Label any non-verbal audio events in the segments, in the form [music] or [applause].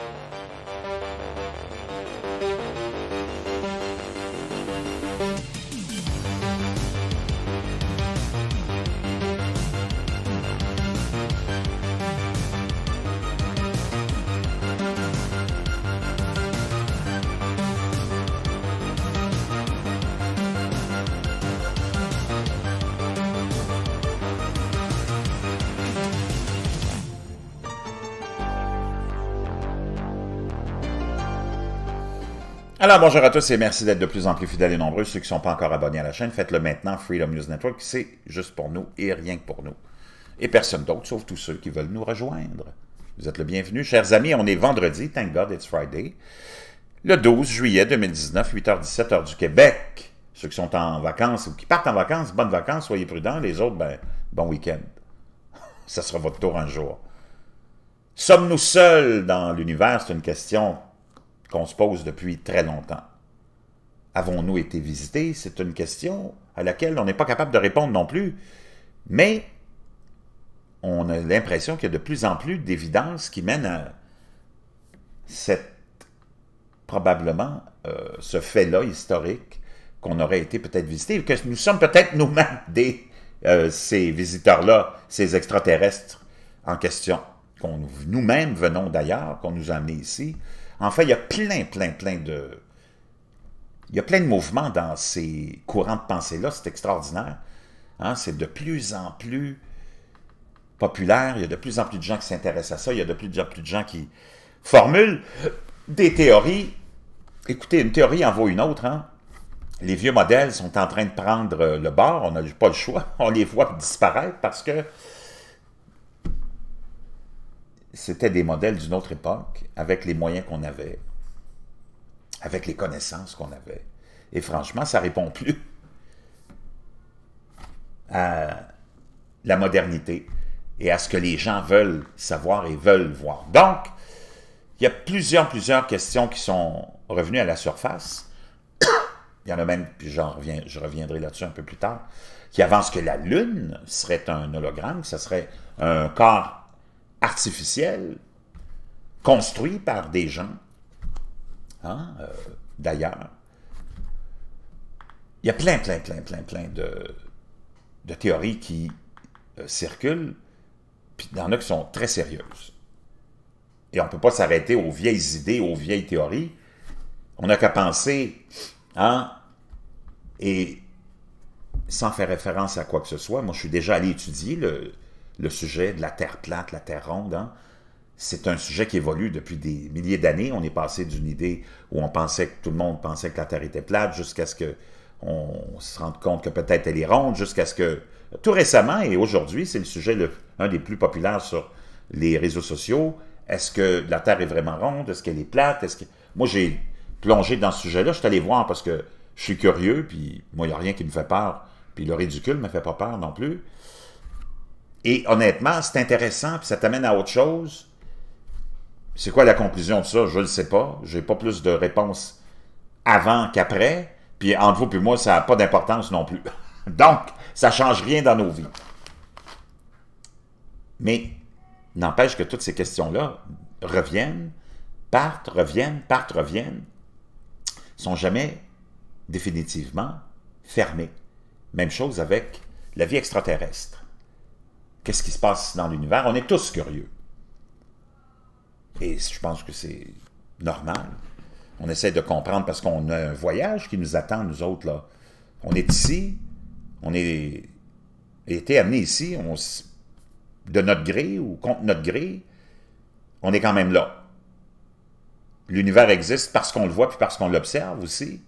you Alors, bonjour à tous et merci d'être de plus en plus fidèles et nombreux. Ceux qui ne sont pas encore abonnés à la chaîne, faites-le maintenant. Freedom News Network, c'est juste pour nous et rien que pour nous. Et personne d'autre, sauf tous ceux qui veulent nous rejoindre. Vous êtes le bienvenu. Chers amis, on est vendredi, thank God it's Friday, le 12 juillet 2019, 8h17 heure du Québec. Ceux qui sont en vacances ou qui partent en vacances, bonnes vacances, soyez prudents. Les autres, ben, bon week-end. [laughs] Ça sera votre tour un jour. Sommes-nous seuls dans l'univers? C'est une question qu'on se pose depuis très longtemps. Avons-nous été visités? C'est une question à laquelle on n'est pas capable de répondre non plus. Mais on a l'impression qu'il y a de plus en plus d'évidence qui mène à cette, probablement euh, ce fait-là historique qu'on aurait été peut-être visité, que nous sommes peut-être nous-mêmes des, euh, ces visiteurs-là, ces extraterrestres en question, qu'on nous-mêmes venons d'ailleurs, qu'on nous a amenés ici, fait, il y a plein, plein, plein de... Il y a plein de mouvements dans ces courants de pensée-là, c'est extraordinaire. Hein. C'est de plus en plus populaire, il y a de plus en plus de gens qui s'intéressent à ça, il y a de plus en plus de gens qui formulent des théories. Écoutez, une théorie en vaut une autre. Hein. Les vieux modèles sont en train de prendre euh, le bord, on n'a pas le choix, [laughs] on les voit disparaître parce que c'était des modèles d'une autre époque, avec les moyens qu'on avait, avec les connaissances qu'on avait. Et franchement, ça répond plus [laughs] à la modernité et à ce que les gens veulent savoir et veulent voir. Donc, il y a plusieurs, plusieurs questions qui sont revenues à la surface. [coughs] il y en a même, puis je reviendrai là-dessus un peu plus tard, qui avancent que la Lune serait un hologramme, que ce serait un corps artificiel construit par des gens, hein, euh, d'ailleurs. Il y a plein, plein, plein, plein, plein de, de théories qui euh, circulent, puis il y en a qui sont très sérieuses. Et on ne peut pas s'arrêter aux vieilles idées, aux vieilles théories. On n'a qu'à penser, hein, et sans faire référence à quoi que ce soit, moi je suis déjà allé étudier le, le sujet de la Terre plate, la Terre ronde. Hein. C'est un sujet qui évolue depuis des milliers d'années. On est passé d'une idée où on pensait que tout le monde pensait que la Terre était plate jusqu'à ce que on se rende compte que peut-être elle est ronde, jusqu'à ce que tout récemment et aujourd'hui, c'est le sujet le, un des plus populaires sur les réseaux sociaux. Est-ce que la Terre est vraiment ronde? Est-ce qu'elle est plate? Est-ce que... Moi, j'ai plongé dans ce sujet-là. Je suis allé voir parce que je suis curieux, puis moi, il n'y a rien qui me fait peur. Puis le ridicule ne me fait pas peur non plus. Et honnêtement, c'est intéressant, puis ça t'amène à autre chose. C'est quoi la conclusion de ça? Je ne le sais pas. Je n'ai pas plus de réponses avant qu'après. Puis entre vous et moi, ça n'a pas d'importance non plus. [laughs] Donc, ça ne change rien dans nos vies. Mais n'empêche que toutes ces questions-là reviennent, partent, reviennent, partent, reviennent, sont jamais définitivement fermées. Même chose avec la vie extraterrestre qu'est-ce qui se passe dans l'univers. On est tous curieux. Et je pense que c'est normal. On essaie de comprendre parce qu'on a un voyage qui nous attend, nous autres, là. On est ici, on est été amené ici, on de notre gré ou contre notre gré, on est quand même là. L'univers existe parce qu'on le voit puis parce qu'on l'observe aussi.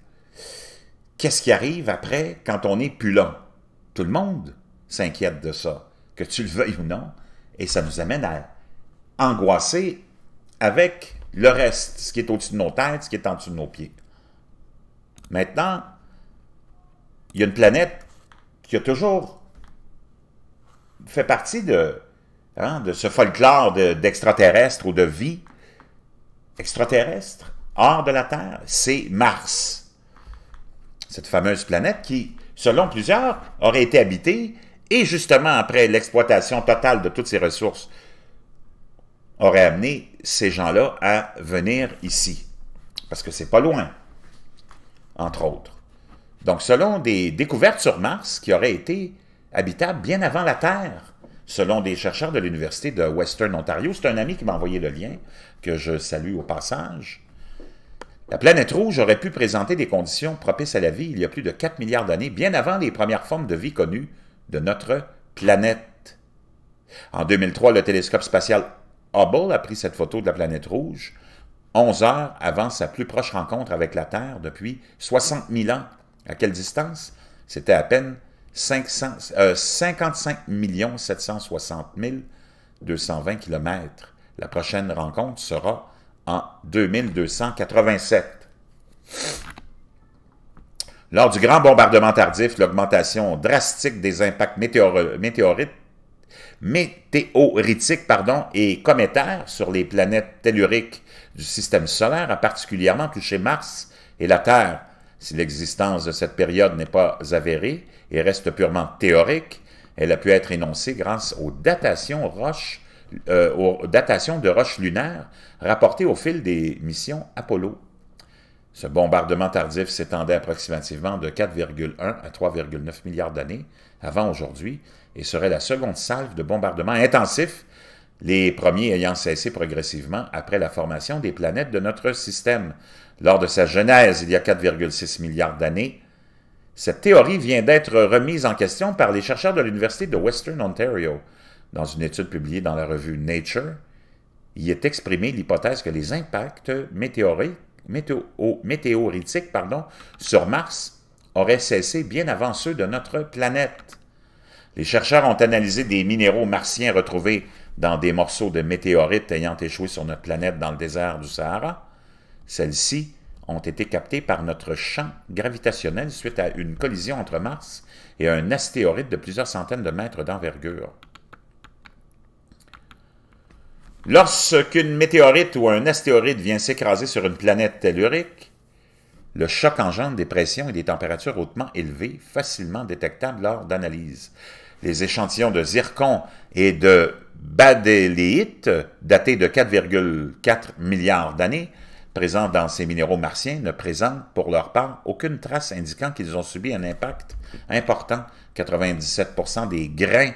Qu'est-ce qui arrive après quand on n'est plus là? Tout le monde s'inquiète de ça que tu le veuilles ou non, et ça nous amène à angoisser avec le reste, ce qui est au-dessus de nos têtes, ce qui est en dessous de nos pieds. Maintenant, il y a une planète qui a toujours fait partie de, hein, ce folklore d'extraterrestres ou de vie extraterrestre, hors de la Terre, c'est Mars. Cette fameuse planète qui, selon plusieurs, aurait été habitée et justement après l'exploitation totale de toutes ces ressources, aurait amené ces gens-là à venir ici. Parce que c'est pas loin, entre autres. Donc, selon des découvertes sur Mars qui auraient été habitables bien avant la Terre, selon des chercheurs de l'Université de Western Ontario, c'est un ami qui m'a envoyé le lien, que je salue au passage, la planète rouge aurait pu présenter des conditions propices à la vie il y a plus de 4 milliards d'années, bien avant les premières formes de vie connues de notre planète. En 2003, le télescope spatial Hubble a pris cette photo de la planète rouge 11 heures avant sa plus proche rencontre avec la Terre depuis 60 000 ans. À quelle distance? C'était à peine 500, 55 760 220 km. La prochaine rencontre sera en 2287. Lors du grand bombardement tardif, l'augmentation drastique des impacts météoritiques et cométaires sur les planètes telluriques du système solaire a particulièrement touché Mars et la Terre. Si l'existence de cette période n'est pas avérée et reste purement théorique, elle a pu être énoncée grâce aux datations, euh, aux datations de roches lunaires rapportées au fil des missions Apollo ce bombardement tardif s'étendait approximativement de 4,1 à 3,9 milliards d'années avant aujourd'hui et serait la seconde salve de bombardements intensif, les premiers ayant cessé progressivement après la formation des planètes de notre système. Lors de sa genèse il y a 4,6 milliards d'années, cette théorie vient d'être remise en question par les chercheurs de l'Université de Western Ontario. Dans une étude publiée dans la revue Nature, Y est exprimé l'hypothèse que les impacts météoriques météoritiques pardon, sur Mars auraient cessé bien avant ceux de notre planète. Les chercheurs ont analysé des minéraux martiens retrouvés dans des morceaux de météorites ayant échoué sur notre planète dans le désert du Sahara. Celles-ci ont été captées par notre champ gravitationnel suite à une collision entre Mars et un astéroïde de plusieurs centaines de mètres d'envergure. Lorsqu'une météorite ou un astéroïde vient s'écraser sur une planète tellurique, le choc engendre des pressions et des températures hautement élevées, facilement détectables lors d'analyses. Les échantillons de zircon et de badélite datés de 4,4 milliards d'années, présents dans ces minéraux martiens, ne présentent pour leur part aucune trace indiquant qu'ils ont subi un impact important. 97 des grains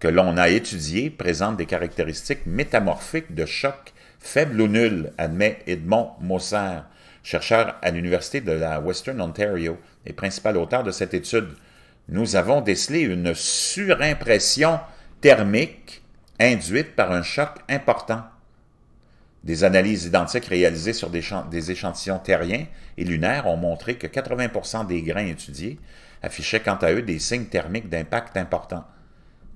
que l'on a étudié présente des caractéristiques métamorphiques de choc faible ou nul, admet Edmond Mosser, chercheur à l'Université de la Western Ontario et principal auteur de cette étude. Nous avons décelé une surimpression thermique induite par un choc important. Des analyses identiques réalisées sur des, des échantillons terriens et lunaires ont montré que 80 des grains étudiés affichaient quant à eux des signes thermiques d'impact important.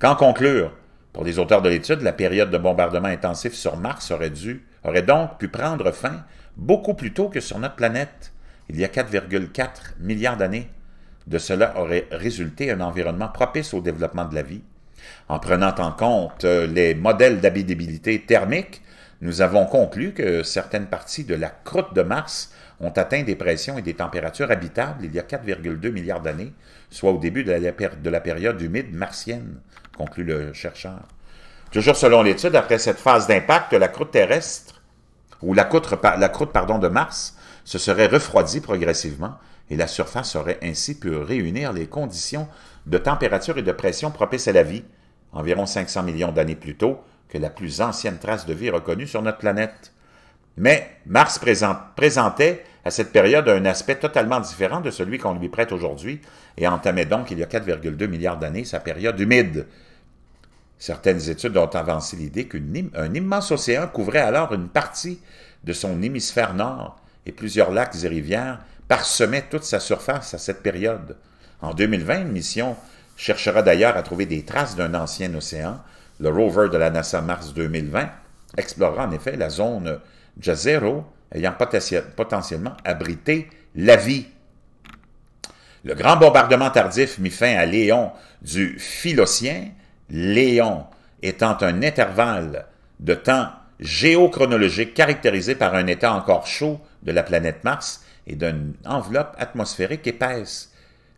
Qu'en conclure, pour les auteurs de l'étude, la période de bombardement intensif sur Mars aurait, dû, aurait donc pu prendre fin beaucoup plus tôt que sur notre planète, il y a 4,4 milliards d'années. De cela aurait résulté un environnement propice au développement de la vie. En prenant en compte euh, les modèles d'habitabilité thermique nous avons conclu que certaines parties de la croûte de Mars ont atteint des pressions et des températures habitables il y a 4,2 milliards d'années, soit au début de la, période humide martienne, conclut le chercheur. Toujours selon l'étude, après cette phase d'impact, la croûte terrestre, ou la croûte, de Mars, se serait refroidie progressivement et la surface aurait ainsi pu réunir les conditions de température et de pression propices à la vie, environ 500 millions d'années plus tôt, que la plus ancienne trace de vie reconnue sur notre planète. Mais Mars présentait à cette période un aspect totalement différent de celui qu'on lui prête aujourd'hui et entamait donc il y a 4,2 milliards d'années sa période humide. Certaines études ont avancé l'idée qu'un immense océan couvrait alors une partie de son hémisphère nord et plusieurs lacs et rivières parsemaient toute sa surface à cette période. En 2020, une mission cherchera d'ailleurs à trouver des traces d'un ancien océan le rover de la NASA Mars 2020 explorera en effet la zone Jezero, ayant potentiellement abrité la vie. Le grand bombardement tardif mit fin à Léon du Philocien, Léon étant un intervalle de temps géochronologique caractérisé par un état encore chaud de la planète Mars et d'une enveloppe atmosphérique épaisse.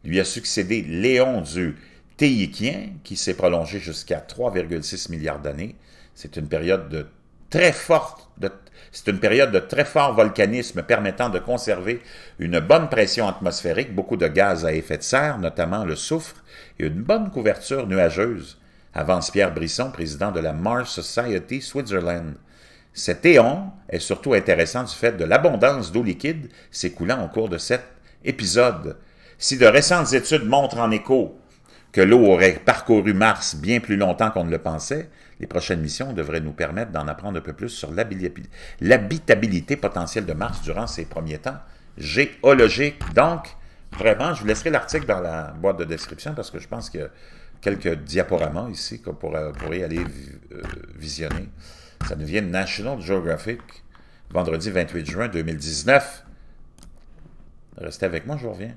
Lui a succédé Léon du qui s'est prolongé jusqu'à 3,6 milliards d'années. C'est une période de très forte, c'est une période de très fort volcanisme permettant de conserver une bonne pression atmosphérique, beaucoup de gaz à effet de serre, notamment le soufre, et une bonne couverture nuageuse, avance Pierre Brisson, président de la Mars Society Switzerland. Cet éon est surtout intéressant du fait de l'abondance d'eau liquide s'écoulant au cours de cet épisode. Si de récentes études montrent en écho que l'eau aurait parcouru Mars bien plus longtemps qu'on ne le pensait, les prochaines missions devraient nous permettre d'en apprendre un peu plus sur l'habitabilité potentielle de Mars durant ses premiers temps géologiques. Donc, vraiment, je vous laisserai l'article dans la boîte de description parce que je pense qu'il y a quelques diaporamas ici qu'on pourrait aller euh, visionner. Ça nous vient de National Geographic, vendredi 28 juin 2019. Restez avec moi, je reviens.